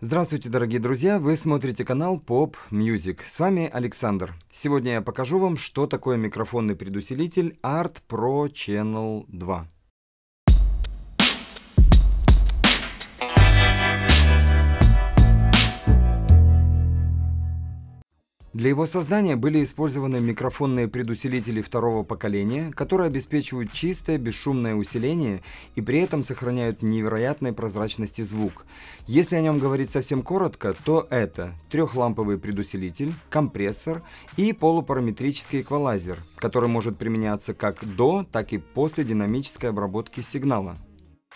Здравствуйте, дорогие друзья! Вы смотрите канал Pop Music. С вами Александр. Сегодня я покажу вам, что такое микрофонный предусилитель Art Pro Channel 2. Для его создания были использованы микрофонные предусилители второго поколения, которые обеспечивают чистое, бесшумное усиление и при этом сохраняют невероятной прозрачности звук. Если о нем говорить совсем коротко, то это трехламповый предусилитель, компрессор и полупараметрический эквалайзер, который может применяться как до, так и после динамической обработки сигнала.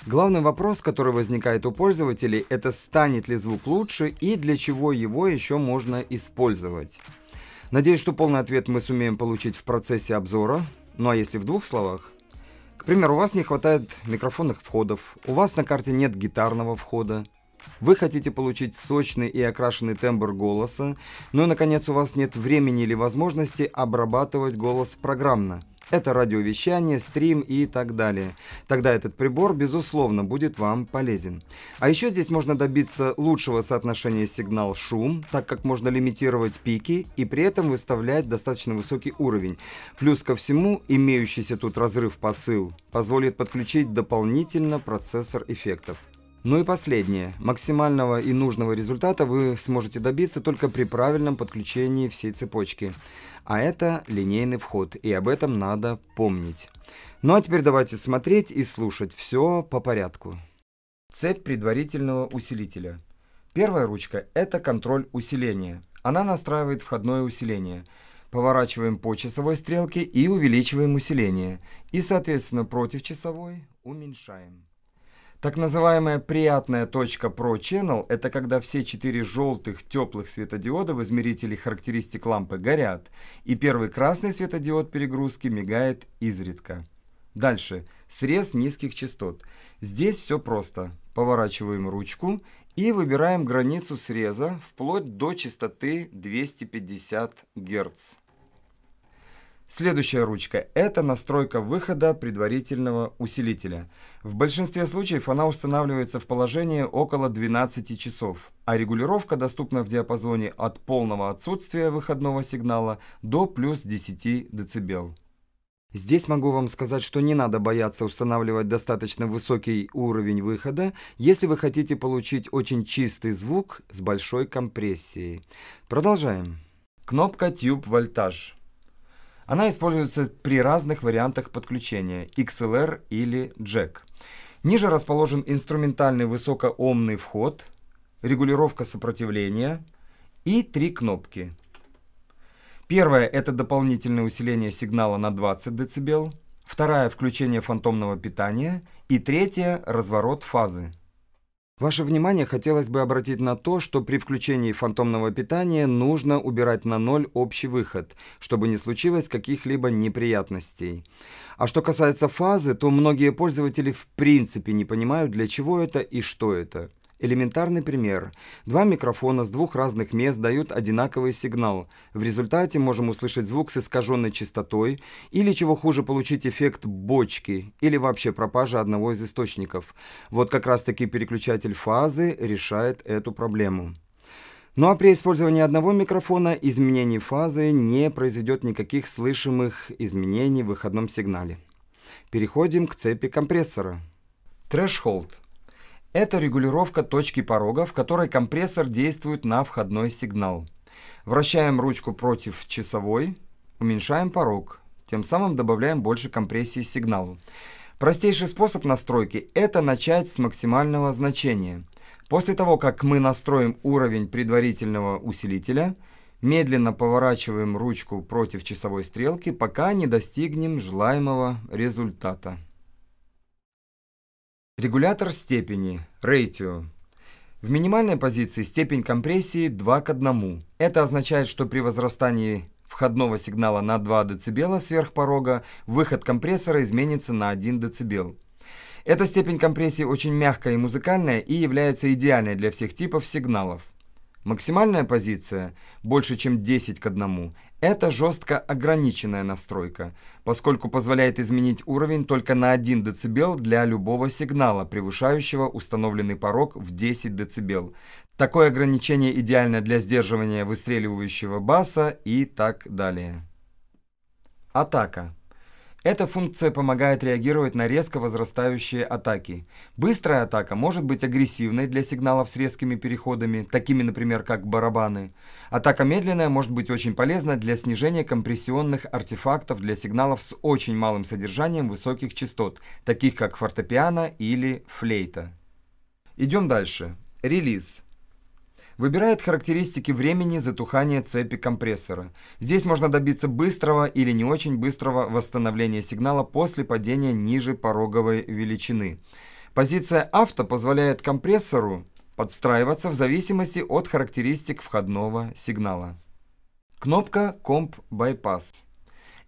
Главный вопрос, который возникает у пользователей, это станет ли звук лучше и для чего его еще можно использовать. Надеюсь, что полный ответ мы сумеем получить в процессе обзора. Ну а если в двух словах? К примеру, у вас не хватает микрофонных входов, у вас на карте нет гитарного входа, вы хотите получить сочный и окрашенный тембр голоса, но, ну наконец, у вас нет времени или возможности обрабатывать голос программно – это радиовещание, стрим и так далее. Тогда этот прибор, безусловно, будет вам полезен. А еще здесь можно добиться лучшего соотношения сигнал-шум, так как можно лимитировать пики и при этом выставлять достаточно высокий уровень. Плюс ко всему, имеющийся тут разрыв посыл позволит подключить дополнительно процессор эффектов. Ну и последнее. Максимального и нужного результата вы сможете добиться только при правильном подключении всей цепочки а это линейный вход, и об этом надо помнить. Ну а теперь давайте смотреть и слушать все по порядку. Цепь предварительного усилителя. Первая ручка – это контроль усиления. Она настраивает входное усиление. Поворачиваем по часовой стрелке и увеличиваем усиление. И, соответственно, против часовой уменьшаем. Так называемая приятная точка Pro Channel – это когда все четыре желтых теплых светодиода в измерителе характеристик лампы горят, и первый красный светодиод перегрузки мигает изредка. Дальше. Срез низких частот. Здесь все просто. Поворачиваем ручку и выбираем границу среза вплоть до частоты 250 Гц. Следующая ручка – это настройка выхода предварительного усилителя. В большинстве случаев она устанавливается в положении около 12 часов, а регулировка доступна в диапазоне от полного отсутствия выходного сигнала до плюс 10 дБ. Здесь могу вам сказать, что не надо бояться устанавливать достаточно высокий уровень выхода, если вы хотите получить очень чистый звук с большой компрессией. Продолжаем. Кнопка Tube Voltage. Она используется при разных вариантах подключения XLR или Jack. Ниже расположен инструментальный высокоомный вход, регулировка сопротивления и три кнопки. Первая – это дополнительное усиление сигнала на 20 дБ, вторая – включение фантомного питания и третья – разворот фазы. Ваше внимание хотелось бы обратить на то, что при включении фантомного питания нужно убирать на ноль общий выход, чтобы не случилось каких-либо неприятностей. А что касается фазы, то многие пользователи в принципе не понимают, для чего это и что это. Элементарный пример. Два микрофона с двух разных мест дают одинаковый сигнал. В результате можем услышать звук с искаженной частотой или, чего хуже, получить эффект бочки или вообще пропажа одного из источников. Вот как раз-таки переключатель фазы решает эту проблему. Ну а при использовании одного микрофона изменение фазы не произведет никаких слышимых изменений в выходном сигнале. Переходим к цепи компрессора. Threshold это регулировка точки порога, в которой компрессор действует на входной сигнал. Вращаем ручку против часовой, уменьшаем порог, тем самым добавляем больше компрессии сигналу. Простейший способ настройки – это начать с максимального значения. После того, как мы настроим уровень предварительного усилителя, медленно поворачиваем ручку против часовой стрелки, пока не достигнем желаемого результата. Регулятор степени, ratio. В минимальной позиции степень компрессии 2 к 1. Это означает, что при возрастании входного сигнала на 2 дБ сверх порога выход компрессора изменится на 1 дБ. Эта степень компрессии очень мягкая и музыкальная и является идеальной для всех типов сигналов. Максимальная позиция, больше чем 10 к 1, это жестко ограниченная настройка, поскольку позволяет изменить уровень только на 1 дБ для любого сигнала, превышающего установленный порог в 10 дБ. Такое ограничение идеально для сдерживания выстреливающего баса и так далее. Атака. Эта функция помогает реагировать на резко возрастающие атаки. Быстрая атака может быть агрессивной для сигналов с резкими переходами, такими, например, как барабаны. Атака медленная может быть очень полезна для снижения компрессионных артефактов для сигналов с очень малым содержанием высоких частот, таких как фортепиано или флейта. Идем дальше. Релиз. Выбирает характеристики времени затухания цепи компрессора. Здесь можно добиться быстрого или не очень быстрого восстановления сигнала после падения ниже пороговой величины. Позиция авто позволяет компрессору подстраиваться в зависимости от характеристик входного сигнала. Кнопка Comp Bypass.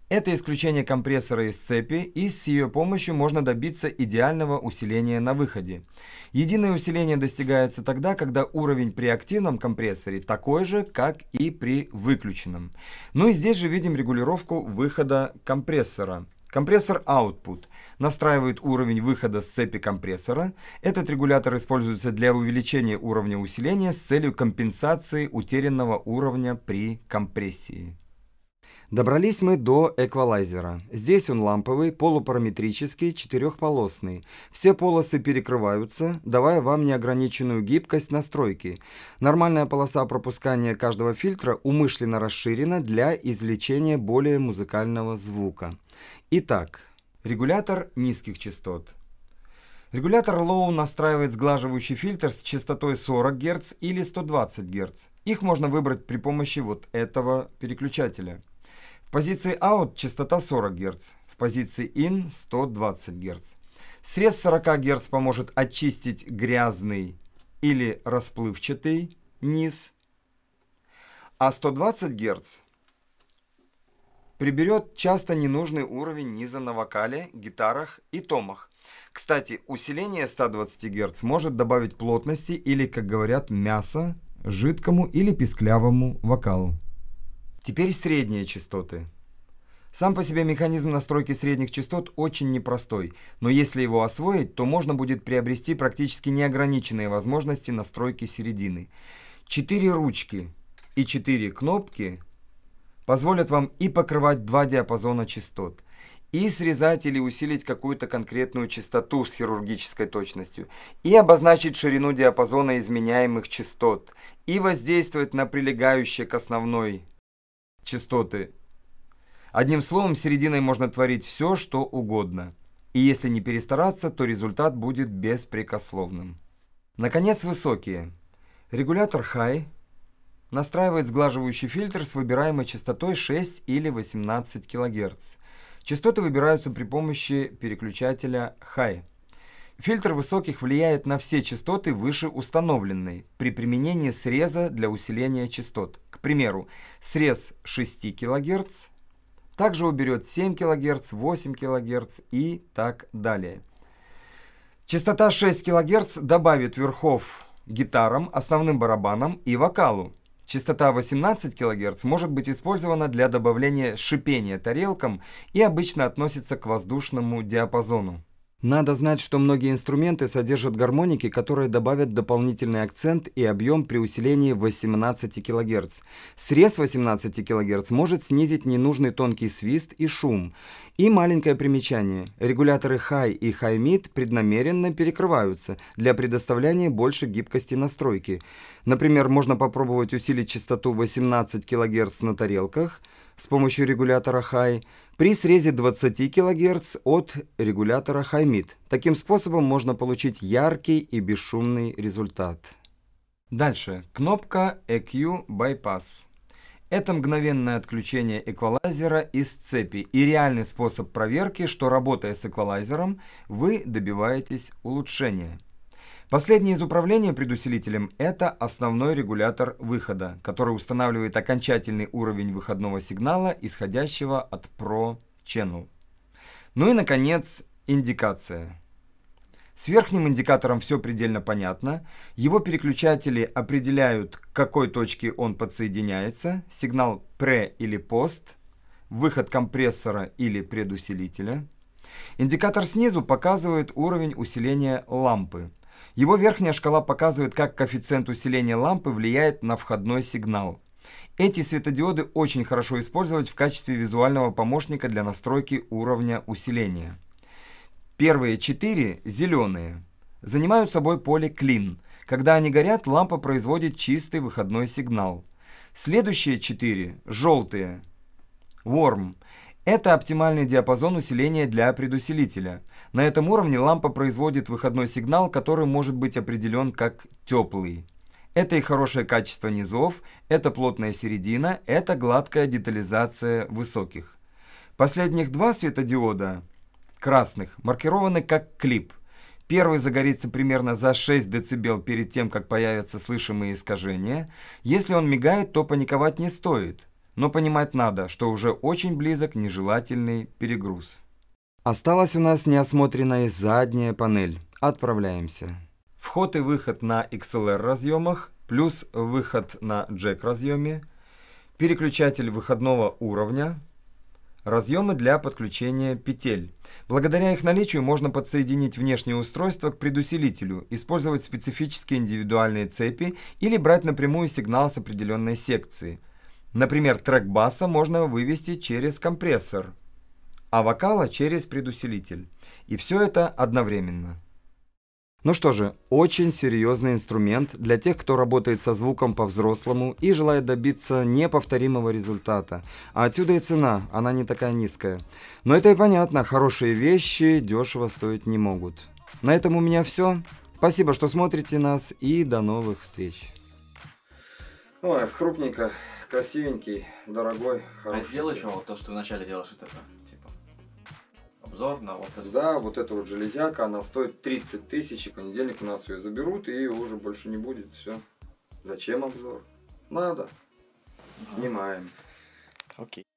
Это исключение компрессора из цепи, и с ее помощью можно добиться идеального усиления на выходе. Единое усиление достигается тогда, когда уровень при активном компрессоре такой же, как и при выключенном. Ну и здесь же видим регулировку выхода компрессора. Компрессор Output настраивает уровень выхода с цепи компрессора. Этот регулятор используется для увеличения уровня усиления с целью компенсации утерянного уровня при компрессии. Добрались мы до эквалайзера. Здесь он ламповый, полупараметрический, четырехполосный. Все полосы перекрываются, давая вам неограниченную гибкость настройки. Нормальная полоса пропускания каждого фильтра умышленно расширена для извлечения более музыкального звука. Итак, регулятор низких частот. Регулятор Low настраивает сглаживающий фильтр с частотой 40 Гц или 120 Гц. Их можно выбрать при помощи вот этого переключателя – позиции out частота 40 Гц, в позиции in 120 Гц. Срез 40 Гц поможет очистить грязный или расплывчатый низ, а 120 Гц приберет часто ненужный уровень низа на вокале, гитарах и томах. Кстати, усиление 120 Гц может добавить плотности или, как говорят, мяса жидкому или писклявому вокалу. Теперь средние частоты. Сам по себе механизм настройки средних частот очень непростой, но если его освоить, то можно будет приобрести практически неограниченные возможности настройки середины. Четыре ручки и четыре кнопки позволят вам и покрывать два диапазона частот, и срезать или усилить какую-то конкретную частоту с хирургической точностью, и обозначить ширину диапазона изменяемых частот, и воздействовать на прилегающие к основной частоты. Одним словом, серединой можно творить все, что угодно. И если не перестараться, то результат будет беспрекословным. Наконец, высокие. Регулятор High настраивает сглаживающий фильтр с выбираемой частотой 6 или 18 кГц. Частоты выбираются при помощи переключателя High. Фильтр высоких влияет на все частоты выше установленной при применении среза для усиления частот. К примеру, срез 6 кГц также уберет 7 кГц, 8 кГц и так далее. Частота 6 кГц добавит верхов гитарам, основным барабанам и вокалу. Частота 18 кГц может быть использована для добавления шипения тарелкам и обычно относится к воздушному диапазону. Надо знать, что многие инструменты содержат гармоники, которые добавят дополнительный акцент и объем при усилении 18 кГц. Срез 18 кГц может снизить ненужный тонкий свист и шум. И маленькое примечание. Регуляторы High и High Mid преднамеренно перекрываются для предоставления больше гибкости настройки. Например, можно попробовать усилить частоту 18 кГц на тарелках с помощью регулятора High – при срезе 20 кГц от регулятора хаймит. Таким способом можно получить яркий и бесшумный результат. Дальше. Кнопка EQ Bypass. Это мгновенное отключение эквалайзера из цепи и реальный способ проверки, что работая с эквалайзером, вы добиваетесь улучшения. Последнее из управления предусилителем – это основной регулятор выхода, который устанавливает окончательный уровень выходного сигнала, исходящего от Pro Channel. Ну и, наконец, индикация. С верхним индикатором все предельно понятно. Его переключатели определяют, к какой точке он подсоединяется, сигнал пре или пост, выход компрессора или предусилителя. Индикатор снизу показывает уровень усиления лампы. Его верхняя шкала показывает, как коэффициент усиления лампы влияет на входной сигнал. Эти светодиоды очень хорошо использовать в качестве визуального помощника для настройки уровня усиления. Первые четыре, зеленые, занимают собой поле клин. Когда они горят, лампа производит чистый выходной сигнал. Следующие четыре, желтые, warm, это оптимальный диапазон усиления для предусилителя. На этом уровне лампа производит выходной сигнал, который может быть определен как теплый. Это и хорошее качество низов, это плотная середина, это гладкая детализация высоких. Последних два светодиода, красных, маркированы как клип. Первый загорится примерно за 6 дБ перед тем, как появятся слышимые искажения. Если он мигает, то паниковать не стоит но понимать надо, что уже очень близок нежелательный перегруз. Осталась у нас неосмотренная задняя панель. Отправляемся. Вход и выход на XLR разъемах, плюс выход на джек разъеме, переключатель выходного уровня, разъемы для подключения петель. Благодаря их наличию можно подсоединить внешнее устройство к предусилителю, использовать специфические индивидуальные цепи или брать напрямую сигнал с определенной секции – Например, трек баса можно вывести через компрессор, а вокала через предусилитель. И все это одновременно. Ну что же, очень серьезный инструмент для тех, кто работает со звуком по-взрослому и желает добиться неповторимого результата. А отсюда и цена, она не такая низкая. Но это и понятно, хорошие вещи дешево стоить не могут. На этом у меня все. Спасибо, что смотрите нас и до новых встреч. Ой, хрупненько, красивенький, дорогой, хороший. А сделай еще вот то, что вначале делаешь, это типа обзор на вот это. Да, вот эта вот железяка, она стоит 30 тысяч, и понедельник у нас ее заберут, и ее уже больше не будет, все. Зачем обзор? Надо. Снимаем. Окей. Okay.